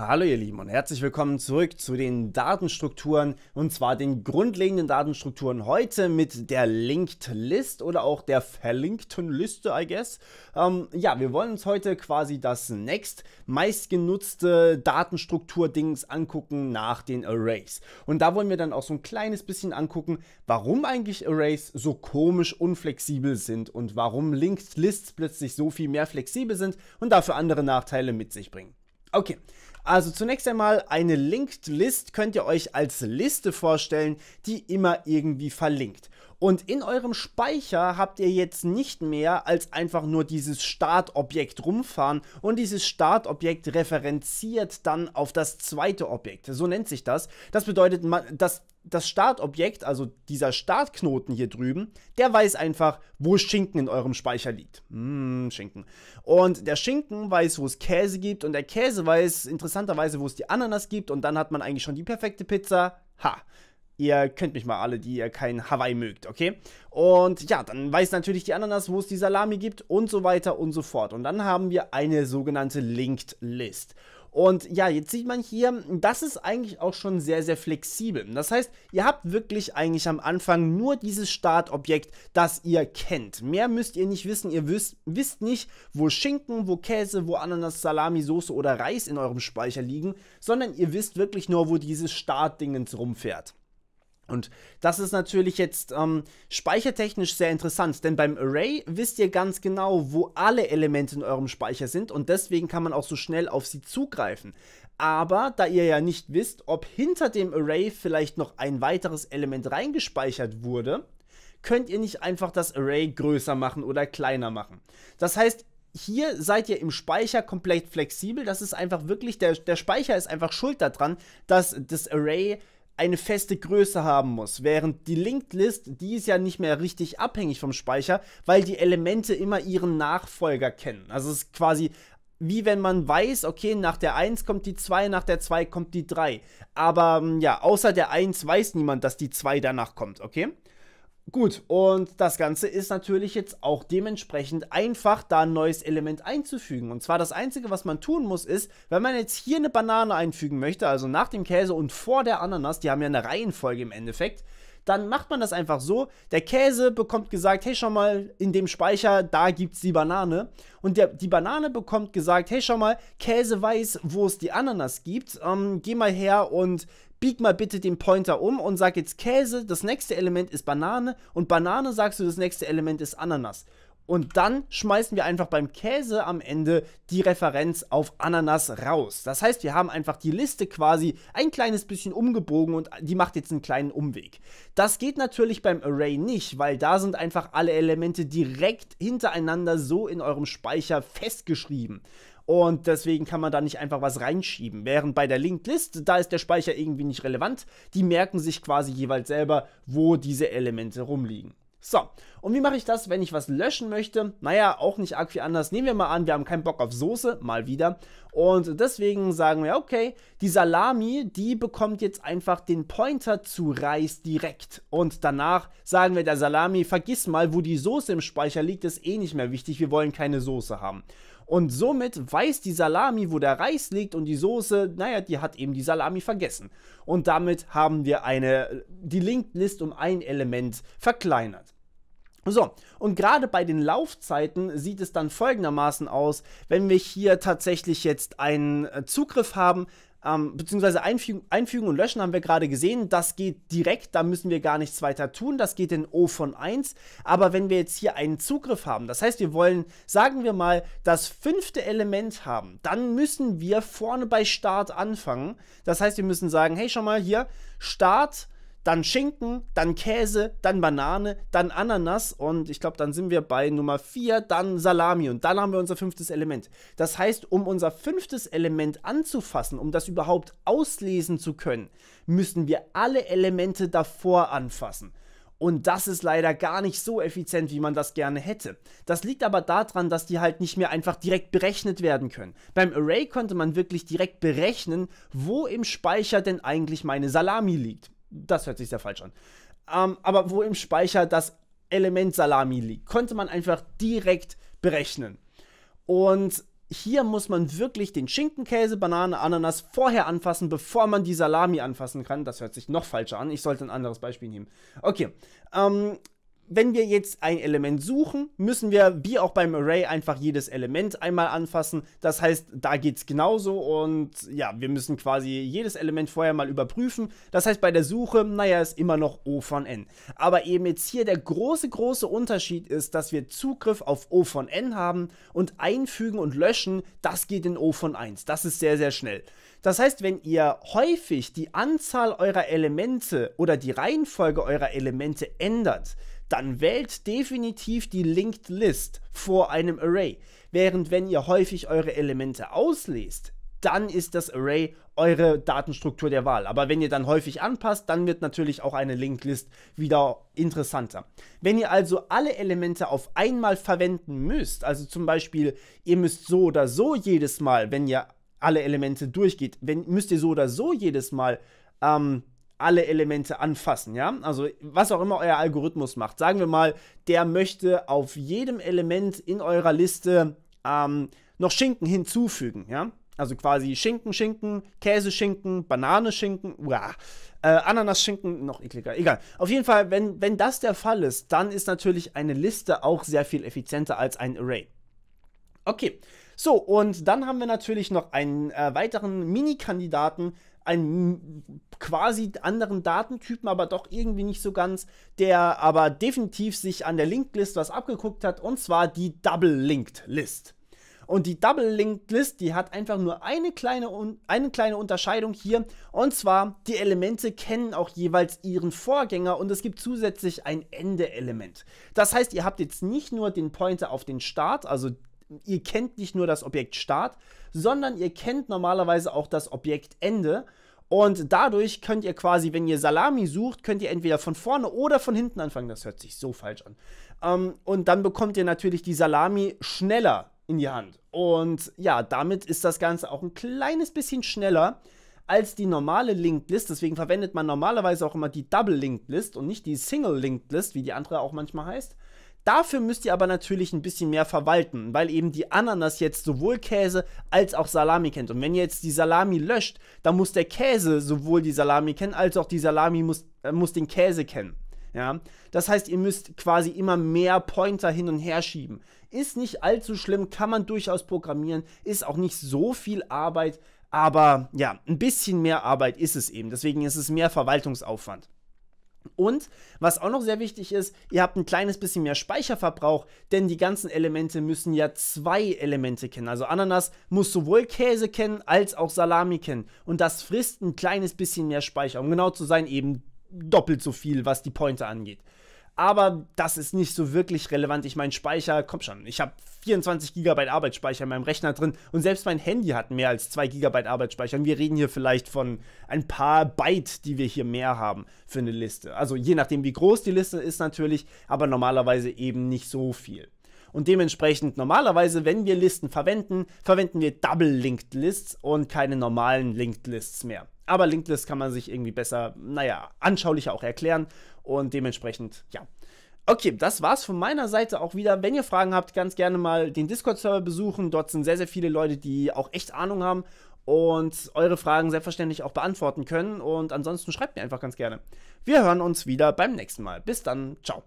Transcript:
Hallo ihr Lieben und herzlich willkommen zurück zu den Datenstrukturen und zwar den grundlegenden Datenstrukturen heute mit der Linked List oder auch der verlinkten Liste, I guess. Ähm, ja, wir wollen uns heute quasi das next meistgenutzte Datenstruktur-Dings angucken nach den Arrays. Und da wollen wir dann auch so ein kleines bisschen angucken, warum eigentlich Arrays so komisch unflexibel sind und warum Linked Lists plötzlich so viel mehr flexibel sind und dafür andere Nachteile mit sich bringen. Okay, also zunächst einmal eine Linked List könnt ihr euch als Liste vorstellen, die immer irgendwie verlinkt. Und in eurem Speicher habt ihr jetzt nicht mehr als einfach nur dieses Startobjekt rumfahren und dieses Startobjekt referenziert dann auf das zweite Objekt. So nennt sich das. Das bedeutet, das das Startobjekt, also dieser Startknoten hier drüben, der weiß einfach, wo Schinken in eurem Speicher liegt. Mm, hm, Schinken. Und der Schinken weiß, wo es Käse gibt und der Käse weiß interessanterweise, wo es die Ananas gibt und dann hat man eigentlich schon die perfekte Pizza. Ha. Ihr kennt mich mal alle, die ihr kein Hawaii mögt, okay? Und ja, dann weiß natürlich die Ananas, wo es die Salami gibt und so weiter und so fort. Und dann haben wir eine sogenannte Linked List. Und ja, jetzt sieht man hier, das ist eigentlich auch schon sehr, sehr flexibel. Das heißt, ihr habt wirklich eigentlich am Anfang nur dieses Startobjekt, das ihr kennt. Mehr müsst ihr nicht wissen. Ihr wisst, wisst nicht, wo Schinken, wo Käse, wo Ananas, Salami, Soße oder Reis in eurem Speicher liegen, sondern ihr wisst wirklich nur, wo dieses Startdingens rumfährt. Und das ist natürlich jetzt ähm, speichertechnisch sehr interessant, denn beim Array wisst ihr ganz genau, wo alle Elemente in eurem Speicher sind und deswegen kann man auch so schnell auf sie zugreifen. Aber da ihr ja nicht wisst, ob hinter dem Array vielleicht noch ein weiteres Element reingespeichert wurde, könnt ihr nicht einfach das Array größer machen oder kleiner machen. Das heißt, hier seid ihr im Speicher komplett flexibel. Das ist einfach wirklich, der, der Speicher ist einfach schuld daran, dass das Array eine feste Größe haben muss, während die Linked List, die ist ja nicht mehr richtig abhängig vom Speicher, weil die Elemente immer ihren Nachfolger kennen. Also es ist quasi wie wenn man weiß, okay, nach der 1 kommt die 2, nach der 2 kommt die 3. Aber hm, ja, außer der 1 weiß niemand, dass die 2 danach kommt, okay? Gut, und das Ganze ist natürlich jetzt auch dementsprechend einfach, da ein neues Element einzufügen. Und zwar das Einzige, was man tun muss, ist, wenn man jetzt hier eine Banane einfügen möchte, also nach dem Käse und vor der Ananas, die haben ja eine Reihenfolge im Endeffekt, dann macht man das einfach so. Der Käse bekommt gesagt, hey, schau mal, in dem Speicher, da gibt es die Banane. Und der, die Banane bekommt gesagt, hey, schau mal, Käse weiß, wo es die Ananas gibt. Ähm, geh mal her und bieg mal bitte den Pointer um und sag jetzt Käse, das nächste Element ist Banane und Banane sagst du, das nächste Element ist Ananas. Und dann schmeißen wir einfach beim Käse am Ende die Referenz auf Ananas raus. Das heißt, wir haben einfach die Liste quasi ein kleines bisschen umgebogen und die macht jetzt einen kleinen Umweg. Das geht natürlich beim Array nicht, weil da sind einfach alle Elemente direkt hintereinander so in eurem Speicher festgeschrieben und deswegen kann man da nicht einfach was reinschieben. Während bei der Linked List, da ist der Speicher irgendwie nicht relevant, die merken sich quasi jeweils selber, wo diese Elemente rumliegen. So, und wie mache ich das, wenn ich was löschen möchte? Naja, auch nicht arg viel anders. Nehmen wir mal an, wir haben keinen Bock auf Soße, mal wieder. Und deswegen sagen wir, okay, die Salami, die bekommt jetzt einfach den Pointer zu Reis direkt. Und danach sagen wir der Salami, vergiss mal, wo die Soße im Speicher liegt, ist eh nicht mehr wichtig, wir wollen keine Soße haben. Und somit weiß die Salami, wo der Reis liegt und die Soße, naja, die hat eben die Salami vergessen. Und damit haben wir eine, die Linked List um ein Element verkleinert. So, und gerade bei den Laufzeiten sieht es dann folgendermaßen aus, wenn wir hier tatsächlich jetzt einen äh, Zugriff haben, ähm, beziehungsweise einfügen, einfügen, und löschen haben wir gerade gesehen. Das geht direkt, da müssen wir gar nichts weiter tun. Das geht in O von 1. Aber wenn wir jetzt hier einen Zugriff haben, das heißt, wir wollen, sagen wir mal, das fünfte Element haben, dann müssen wir vorne bei Start anfangen. Das heißt, wir müssen sagen, hey, schon mal hier, Start dann Schinken, dann Käse, dann Banane, dann Ananas und ich glaube, dann sind wir bei Nummer 4, dann Salami und dann haben wir unser fünftes Element. Das heißt, um unser fünftes Element anzufassen, um das überhaupt auslesen zu können, müssen wir alle Elemente davor anfassen. Und das ist leider gar nicht so effizient, wie man das gerne hätte. Das liegt aber daran, dass die halt nicht mehr einfach direkt berechnet werden können. Beim Array konnte man wirklich direkt berechnen, wo im Speicher denn eigentlich meine Salami liegt das hört sich sehr falsch an. Ähm, aber wo im Speicher das Element Salami liegt, konnte man einfach direkt berechnen. Und hier muss man wirklich den Schinken, Käse, Banane, Ananas vorher anfassen, bevor man die Salami anfassen kann. Das hört sich noch falscher an. Ich sollte ein anderes Beispiel nehmen. Okay. Ähm, wenn wir jetzt ein Element suchen, müssen wir wie auch beim Array einfach jedes Element einmal anfassen. Das heißt, da geht es genauso und ja, wir müssen quasi jedes Element vorher mal überprüfen. Das heißt, bei der Suche, naja, ist immer noch O von n. Aber eben jetzt hier der große, große Unterschied ist, dass wir Zugriff auf O von n haben und einfügen und löschen, das geht in O von 1. Das ist sehr, sehr schnell. Das heißt, wenn ihr häufig die Anzahl eurer Elemente oder die Reihenfolge eurer Elemente ändert, dann wählt definitiv die Linked List vor einem Array. Während wenn ihr häufig eure Elemente auslest, dann ist das Array eure Datenstruktur der Wahl. Aber wenn ihr dann häufig anpasst, dann wird natürlich auch eine Linked List wieder interessanter. Wenn ihr also alle Elemente auf einmal verwenden müsst, also zum Beispiel, ihr müsst so oder so jedes Mal, wenn ihr alle Elemente durchgeht, wenn, müsst ihr so oder so jedes Mal ähm, alle Elemente anfassen, ja? Also was auch immer euer Algorithmus macht. Sagen wir mal, der möchte auf jedem Element in eurer Liste ähm, noch Schinken hinzufügen, ja? Also quasi Schinken, Schinken, Käseschinken, Bananeschinken, Banane, uah, äh, Ananas, Schinken, noch ekliger, egal. Auf jeden Fall, wenn, wenn das der Fall ist, dann ist natürlich eine Liste auch sehr viel effizienter als ein Array. Okay, so und dann haben wir natürlich noch einen äh, weiteren Mini-Kandidaten, einen quasi anderen Datentypen, aber doch irgendwie nicht so ganz, der aber definitiv sich an der Linked List was abgeguckt hat, und zwar die Double Linked List. Und die Double Linked List, die hat einfach nur eine kleine, eine kleine Unterscheidung hier. Und zwar, die Elemente kennen auch jeweils ihren Vorgänger und es gibt zusätzlich ein Ende-Element. Das heißt, ihr habt jetzt nicht nur den Pointer auf den Start, also ihr kennt nicht nur das Objekt Start, sondern ihr kennt normalerweise auch das Objekt Ende. Und dadurch könnt ihr quasi, wenn ihr Salami sucht, könnt ihr entweder von vorne oder von hinten anfangen. Das hört sich so falsch an. Ähm, und dann bekommt ihr natürlich die Salami schneller in die Hand. Und ja, damit ist das Ganze auch ein kleines bisschen schneller als die normale Linked List. Deswegen verwendet man normalerweise auch immer die Double Linked List und nicht die Single Linked List, wie die andere auch manchmal heißt. Dafür müsst ihr aber natürlich ein bisschen mehr verwalten, weil eben die Ananas jetzt sowohl Käse als auch Salami kennt. Und wenn ihr jetzt die Salami löscht, dann muss der Käse sowohl die Salami kennen, als auch die Salami muss, äh, muss den Käse kennen. Ja? Das heißt, ihr müsst quasi immer mehr Pointer hin und her schieben. Ist nicht allzu schlimm, kann man durchaus programmieren, ist auch nicht so viel Arbeit, aber ja, ein bisschen mehr Arbeit ist es eben. Deswegen ist es mehr Verwaltungsaufwand. Und was auch noch sehr wichtig ist, ihr habt ein kleines bisschen mehr Speicherverbrauch, denn die ganzen Elemente müssen ja zwei Elemente kennen. Also Ananas muss sowohl Käse kennen als auch Salami kennen. Und das frisst ein kleines bisschen mehr Speicher, um genau zu sein, eben doppelt so viel, was die Pointe angeht aber das ist nicht so wirklich relevant. Ich meine, Speicher, komm schon, ich habe 24 GB Arbeitsspeicher in meinem Rechner drin und selbst mein Handy hat mehr als 2 GB Arbeitsspeicher. Und wir reden hier vielleicht von ein paar Byte, die wir hier mehr haben für eine Liste. Also je nachdem, wie groß die Liste ist natürlich, aber normalerweise eben nicht so viel. Und dementsprechend normalerweise, wenn wir Listen verwenden, verwenden wir Double Linked Lists und keine normalen Linked Lists mehr. Aber Linked Lists kann man sich irgendwie besser, naja, anschaulicher auch erklären. Und dementsprechend, ja. Okay, das war's von meiner Seite auch wieder. Wenn ihr Fragen habt, ganz gerne mal den Discord-Server besuchen. Dort sind sehr, sehr viele Leute, die auch echt Ahnung haben und eure Fragen selbstverständlich auch beantworten können. Und ansonsten schreibt mir einfach ganz gerne. Wir hören uns wieder beim nächsten Mal. Bis dann, ciao.